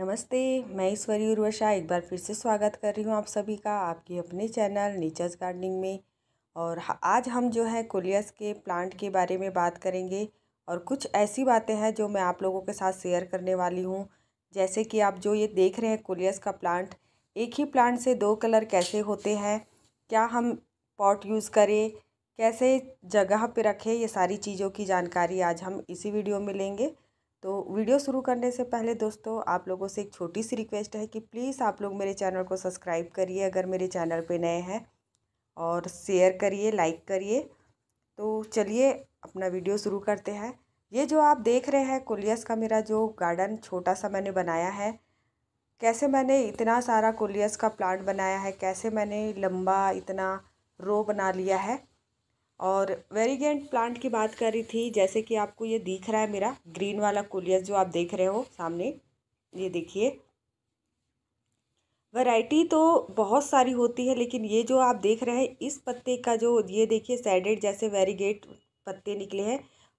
नमस्ते मैं ईश्वरी उर्वशा एक बार फिर से स्वागत कर रही हूँ आप सभी का आपके अपने चैनल नेचर्स गार्डनिंग में और आज हम जो है कोलियस के प्लांट के बारे में बात करेंगे और कुछ ऐसी बातें हैं जो मैं आप लोगों के साथ शेयर करने वाली हूँ जैसे कि आप जो ये देख रहे हैं कोलियस का प्लांट एक ही प्लांट से दो कलर कैसे होते हैं क्या हम पॉट यूज़ करें कैसे जगह पर रखें ये सारी चीज़ों की जानकारी आज हम इसी वीडियो में लेंगे तो वीडियो शुरू करने से पहले दोस्तों आप लोगों से एक छोटी सी रिक्वेस्ट है कि प्लीज़ आप लोग मेरे चैनल को सब्सक्राइब करिए अगर मेरे चैनल पे नए हैं और शेयर करिए लाइक करिए तो चलिए अपना वीडियो शुरू करते हैं ये जो आप देख रहे हैं कोलियस का मेरा जो गार्डन छोटा सा मैंने बनाया है कैसे मैंने इतना सारा कोलियस का प्लांट बनाया है कैसे मैंने लंबा इतना रो बना लिया है और वेरीगेंट प्लांट की बात कर रही थी जैसे कि आपको ये दिख रहा है मेरा ग्रीन वाला कुलियस जो आप देख रहे हो सामने ये देखिए वैरायटी तो बहुत सारी होती है लेकिन ये जो आप देख रहे हैं इस पत्ते का जो ये देखिए सैडेड जैसे वेरीगेट पत्ते निकले हैं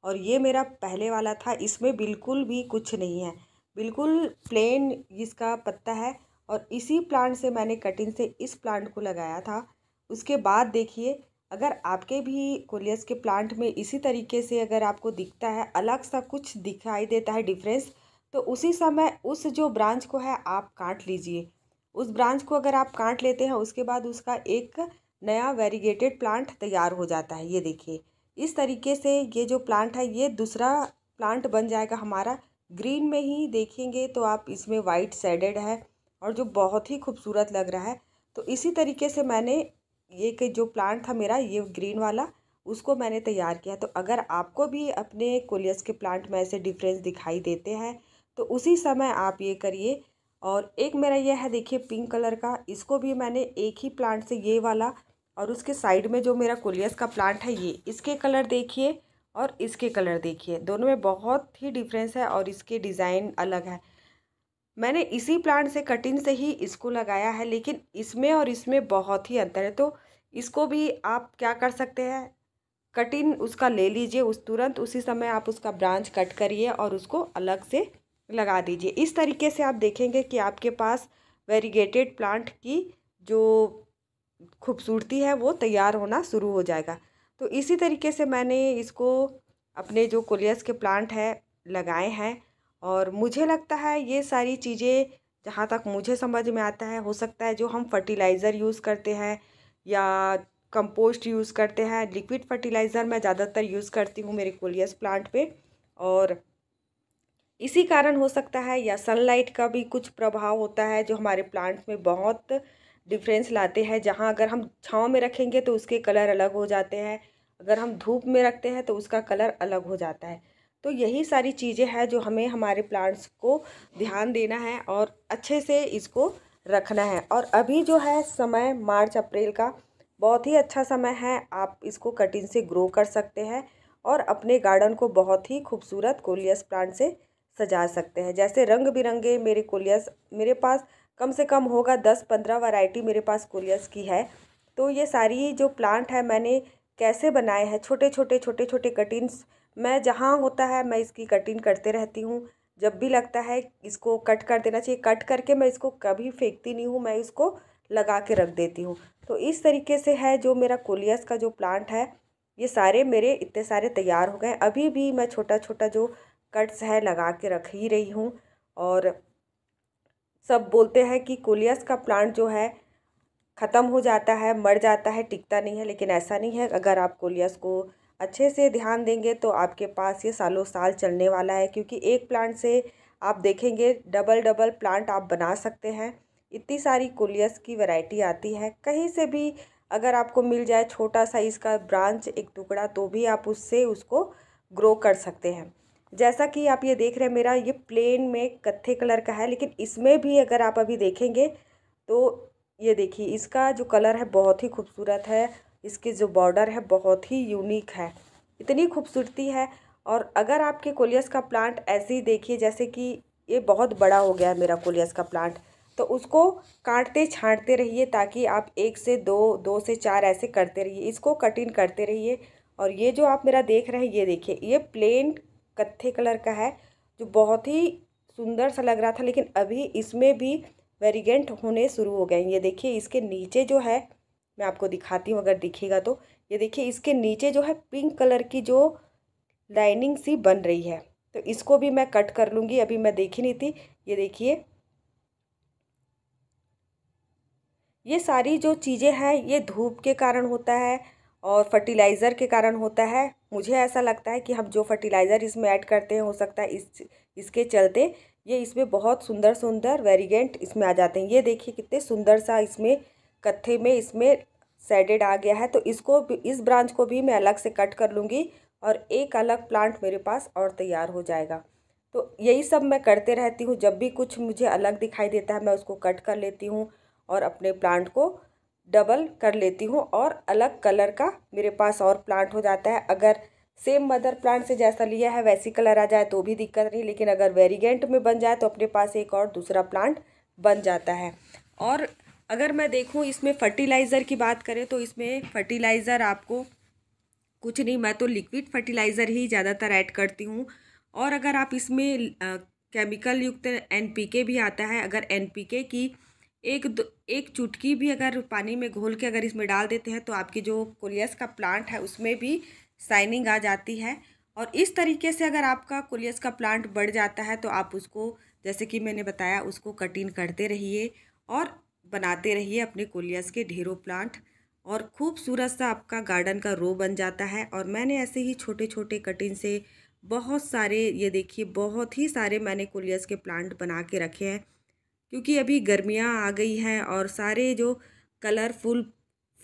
और ये मेरा पहले वाला था इसमें बिल्कुल भी कुछ नहीं है बिल्कुल प्लेन इसका पत्ता है और इसी प्लांट से मैंने कटिंग से इस प्लांट को लगाया था उसके बाद देखिए अगर आपके भी कोलियस के प्लांट में इसी तरीके से अगर आपको दिखता है अलग सा कुछ दिखाई देता है डिफरेंस तो उसी समय उस जो ब्रांच को है आप काट लीजिए उस ब्रांच को अगर आप काट लेते हैं उसके बाद उसका एक नया वेरीगेटेड प्लांट तैयार हो जाता है ये देखिए इस तरीके से ये जो प्लांट है ये दूसरा प्लांट बन जाएगा हमारा ग्रीन में ही देखेंगे तो आप इसमें वाइट सेडेड है और जो बहुत ही खूबसूरत लग रहा है तो इसी तरीके से मैंने ये कि जो प्लांट था मेरा ये ग्रीन वाला उसको मैंने तैयार किया तो अगर आपको भी अपने कोलियस के प्लांट में ऐसे डिफरेंस दिखाई देते हैं तो उसी समय आप ये करिए और एक मेरा यह है देखिए पिंक कलर का इसको भी मैंने एक ही प्लांट से ये वाला और उसके साइड में जो मेरा कोलियस का प्लांट है ये इसके कलर देखिए और इसके कलर देखिए दोनों में बहुत ही डिफरेंस है और इसके डिज़ाइन अलग है मैंने इसी प्लांट से कटिंग से ही इसको लगाया है लेकिन इसमें और इसमें बहुत ही अंतर है तो इसको भी आप क्या कर सकते हैं कटिन उसका ले लीजिए उस तुरंत उसी समय आप उसका ब्रांच कट करिए और उसको अलग से लगा दीजिए इस तरीके से आप देखेंगे कि आपके पास वेरीगेटेड प्लांट की जो खूबसूरती है वो तैयार होना शुरू हो जाएगा तो इसी तरीके से मैंने इसको अपने जो कोलियस के प्लांट है लगाए हैं और मुझे लगता है ये सारी चीज़ें जहाँ तक मुझे समझ में आता है हो सकता है जो हम फर्टिलाइज़र यूज़ करते हैं या कंपोस्ट यूज़ करते हैं लिक्विड फर्टिलाइज़र मैं ज़्यादातर यूज़ करती हूँ मेरे कोलियस प्लांट पे और इसी कारण हो सकता है या सनलाइट का भी कुछ प्रभाव होता है जो हमारे प्लांट में बहुत डिफरेंस लाते हैं जहाँ अगर हम छाँव में रखेंगे तो उसके कलर अलग हो जाते हैं अगर हम धूप में रखते हैं तो उसका कलर अलग हो जाता है तो यही सारी चीज़ें हैं जो हमें हमारे प्लांट्स को ध्यान देना है और अच्छे से इसको रखना है और अभी जो है समय मार्च अप्रैल का बहुत ही अच्छा समय है आप इसको कटिंग से ग्रो कर सकते हैं और अपने गार्डन को बहुत ही खूबसूरत कोलियस प्लांट से सजा सकते हैं जैसे रंग बिरंगे मेरे कोलियस मेरे पास कम से कम होगा दस पंद्रह वैरायटी मेरे पास कोलियस की है तो ये सारी जो प्लांट है मैंने कैसे बनाए हैं छोटे छोटे छोटे छोटे कटिंग्स मैं जहाँ होता है मैं इसकी कटिंग करते रहती हूँ जब भी लगता है इसको कट कर देना चाहिए कट करके मैं इसको कभी फेंकती नहीं हूँ मैं इसको लगा के रख देती हूँ तो इस तरीके से है जो मेरा कोलियस का जो प्लांट है ये सारे मेरे इतने सारे तैयार हो गए अभी भी मैं छोटा छोटा जो कट्स है लगा के रख ही रही हूँ और सब बोलते हैं कि कोलियस का प्लांट जो है ख़त्म हो जाता है मर जाता है टिकता नहीं है लेकिन ऐसा नहीं है अगर आप कोलियस को अच्छे से ध्यान देंगे तो आपके पास ये सालों साल चलने वाला है क्योंकि एक प्लांट से आप देखेंगे डबल डबल प्लांट आप बना सकते हैं इतनी सारी कोलियस की वैरायटी आती है कहीं से भी अगर आपको मिल जाए छोटा साइज़ का ब्रांच एक टुकड़ा तो भी आप उससे उसको ग्रो कर सकते हैं जैसा कि आप ये देख रहे हैं मेरा ये प्लेन में कत्थे कलर का है लेकिन इसमें भी अगर आप अभी देखेंगे तो ये देखिए इसका जो कलर है बहुत ही खूबसूरत है इसके जो बॉर्डर है बहुत ही यूनिक है इतनी खूबसूरती है और अगर आपके कोलियस का प्लांट ऐसे ही देखिए जैसे कि ये बहुत बड़ा हो गया है मेरा कोलियस का प्लांट तो उसको काटते छाँटते रहिए ताकि आप एक से दो दो से चार ऐसे करते रहिए इसको कटिंग करते रहिए और ये जो आप मेरा देख रहे हैं ये देखिए ये प्लेन कत्थे कलर का है जो बहुत ही सुंदर सा लग रहा था लेकिन अभी इसमें भी वेरिगेंट होने शुरू हो गए ये देखिए इसके नीचे जो है मैं आपको दिखाती हूँ अगर दिखेगा तो ये देखिए इसके नीचे जो है पिंक कलर की जो लाइनिंग सी बन रही है तो इसको भी मैं कट कर लूँगी अभी मैं देखी नहीं थी ये देखिए ये सारी जो चीज़ें हैं ये धूप के कारण होता है और फर्टिलाइज़र के कारण होता है मुझे ऐसा लगता है कि हम जो फर्टिलाइज़र इसमें ऐड करते हैं हो सकता है इस इसके चलते ये इसमें बहुत सुंदर सुंदर वेरीगेंट इसमें आ जाते हैं ये देखिए कितने सुंदर सा इसमें कत्थे में इसमें सेडेड आ गया है तो इसको इस ब्रांच को भी मैं अलग से कट कर लूँगी और एक अलग प्लांट मेरे पास और तैयार हो जाएगा तो यही सब मैं करते रहती हूँ जब भी कुछ मुझे अलग दिखाई देता है मैं उसको कट कर लेती हूँ और अपने प्लांट को डबल कर लेती हूँ और अलग कलर का मेरे पास और प्लांट हो जाता है अगर सेम मदर प्लांट से जैसा लिया है वैसी कलर आ जाए तो भी दिक्कत नहीं लेकिन अगर वेरीगेंट में बन जाए तो अपने पास एक और दूसरा प्लांट बन जाता है और अगर मैं देखूँ इसमें फर्टिलाइज़र की बात करें तो इसमें फर्टिलाइज़र आपको कुछ नहीं मैं तो लिक्विड फर्टिलाइज़र ही ज़्यादातर ऐड करती हूँ और अगर आप इसमें केमिकल युक्त एनपीके भी आता है अगर एनपीके की एक दो एक चुटकी भी अगर पानी में घोल के अगर इसमें डाल देते हैं तो आपकी जो कोलियस का प्लांट है उसमें भी साइनिंग आ जाती है और इस तरीके से अगर आपका कोलियस का प्लांट बढ़ जाता है तो आप उसको जैसे कि मैंने बताया उसको कटिंग करते रहिए और बनाते रहिए अपने कोलियस के ढेरों प्लांट और खूबसूरत सा आपका गार्डन का रो बन जाता है और मैंने ऐसे ही छोटे छोटे कटिंग से बहुत सारे ये देखिए बहुत ही सारे मैंने कोलियस के प्लांट बना के रखे हैं क्योंकि अभी गर्मियाँ आ गई हैं और सारे जो कलरफुल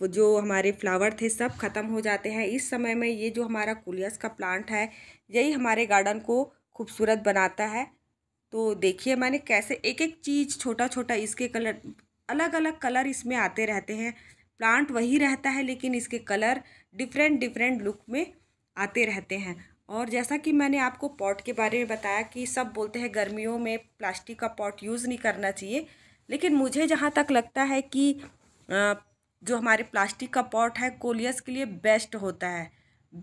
जो हमारे फ्लावर थे सब ख़त्म हो जाते हैं इस समय में ये जो हमारा कोलियस का प्लांट है यही हमारे गार्डन को खूबसूरत बनाता है तो देखिए मैंने कैसे एक एक चीज़ छोटा छोटा इसके कलर अलग अलग कलर इसमें आते रहते हैं प्लांट वही रहता है लेकिन इसके कलर डिफरेंट डिफरेंट लुक में आते रहते हैं और जैसा कि मैंने आपको पॉट के बारे में बताया कि सब बोलते हैं गर्मियों में प्लास्टिक का पॉट यूज़ नहीं करना चाहिए लेकिन मुझे जहाँ तक लगता है कि जो हमारे प्लास्टिक का पॉट है कोलियस के लिए बेस्ट होता है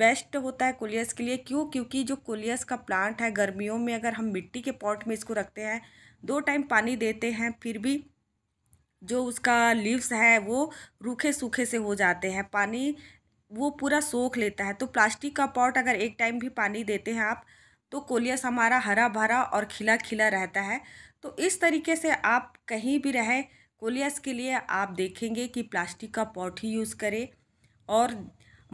बेस्ट होता है कोलियस के लिए क्यों क्योंकि जो कोलियस का प्लांट है गर्मियों में अगर हम मिट्टी के पॉट में इसको रखते हैं दो टाइम पानी देते हैं फिर भी जो उसका लीव्स है वो रूखे सूखे से हो जाते हैं पानी वो पूरा सोख लेता है तो प्लास्टिक का पॉट अगर एक टाइम भी पानी देते हैं आप तो कोलियस हमारा हरा भरा और खिला खिला रहता है तो इस तरीके से आप कहीं भी रहें कोलियस के लिए आप देखेंगे कि प्लास्टिक का पॉट ही यूज़ करें और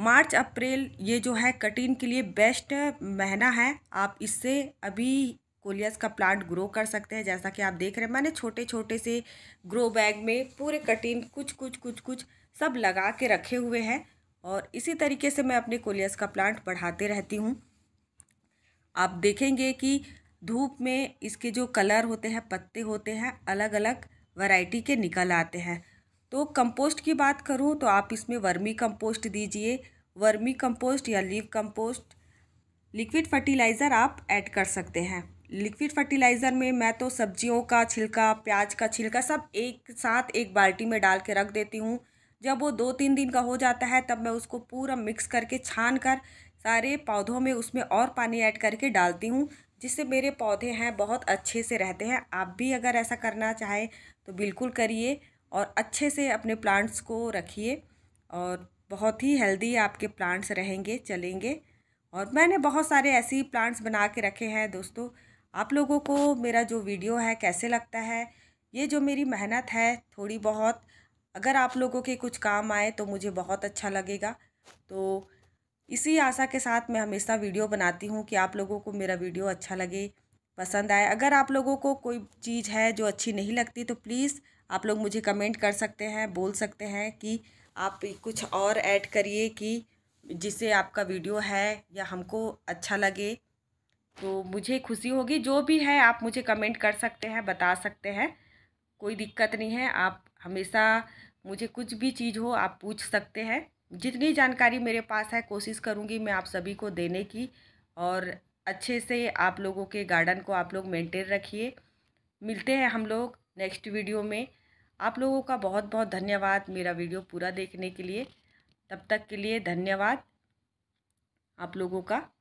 मार्च अप्रैल ये जो है कटिन के लिए बेस्ट महीना है आप इससे अभी कोलियस का प्लांट ग्रो कर सकते हैं जैसा कि आप देख रहे हैं मैंने छोटे छोटे से ग्रो बैग में पूरे कटिन कुछ कुछ कुछ कुछ सब लगा के रखे हुए हैं और इसी तरीके से मैं अपने कोलियस का प्लांट बढ़ाते रहती हूँ आप देखेंगे कि धूप में इसके जो कलर होते हैं पत्ते होते हैं अलग अलग वैरायटी के निकल आते हैं तो कंपोस्ट की बात करूँ तो आप इसमें वर्मी कंपोस्ट दीजिए वर्मी कंपोस्ट या लीव कंपोस्ट लिक्विड फर्टिलाइज़र आप ऐड कर सकते हैं लिक्विड फर्टिलाइज़र में मैं तो सब्जियों का छिलका प्याज का छिलका सब एक साथ एक बाल्टी में डाल के रख देती हूँ जब वो दो तीन दिन का हो जाता है तब मैं उसको पूरा मिक्स करके छान कर सारे पौधों में उसमें और पानी ऐड करके डालती हूँ जिससे मेरे पौधे हैं बहुत अच्छे से रहते हैं आप भी अगर ऐसा करना चाहें तो बिल्कुल करिए और अच्छे से अपने प्लांट्स को रखिए और बहुत ही हेल्दी आपके प्लांट्स रहेंगे चलेंगे और मैंने बहुत सारे ऐसे ही प्लांट्स बना के रखे हैं दोस्तों आप लोगों को मेरा जो वीडियो है कैसे लगता है ये जो मेरी मेहनत है थोड़ी बहुत अगर आप लोगों के कुछ काम आए तो मुझे बहुत अच्छा लगेगा तो इसी आशा के साथ मैं हमेशा वीडियो बनाती हूँ कि आप लोगों को मेरा वीडियो अच्छा लगे पसंद आए अगर आप लोगों को कोई चीज़ है जो अच्छी नहीं लगती तो प्लीज़ आप लोग मुझे कमेंट कर सकते हैं बोल सकते हैं कि आप कुछ और ऐड करिए कि जिससे आपका वीडियो है या हमको अच्छा लगे तो मुझे खुशी होगी जो भी है आप मुझे कमेंट कर सकते हैं बता सकते हैं कोई दिक्कत नहीं है आप हमेशा मुझे कुछ भी चीज़ हो आप पूछ सकते हैं जितनी जानकारी मेरे पास है कोशिश करूँगी मैं आप सभी को देने की और अच्छे से आप लोगों के गार्डन को आप लोग मेंटेन रखिए मिलते हैं हम लोग नेक्स्ट वीडियो में आप लोगों का बहुत बहुत धन्यवाद मेरा वीडियो पूरा देखने के लिए तब तक के लिए धन्यवाद आप लोगों का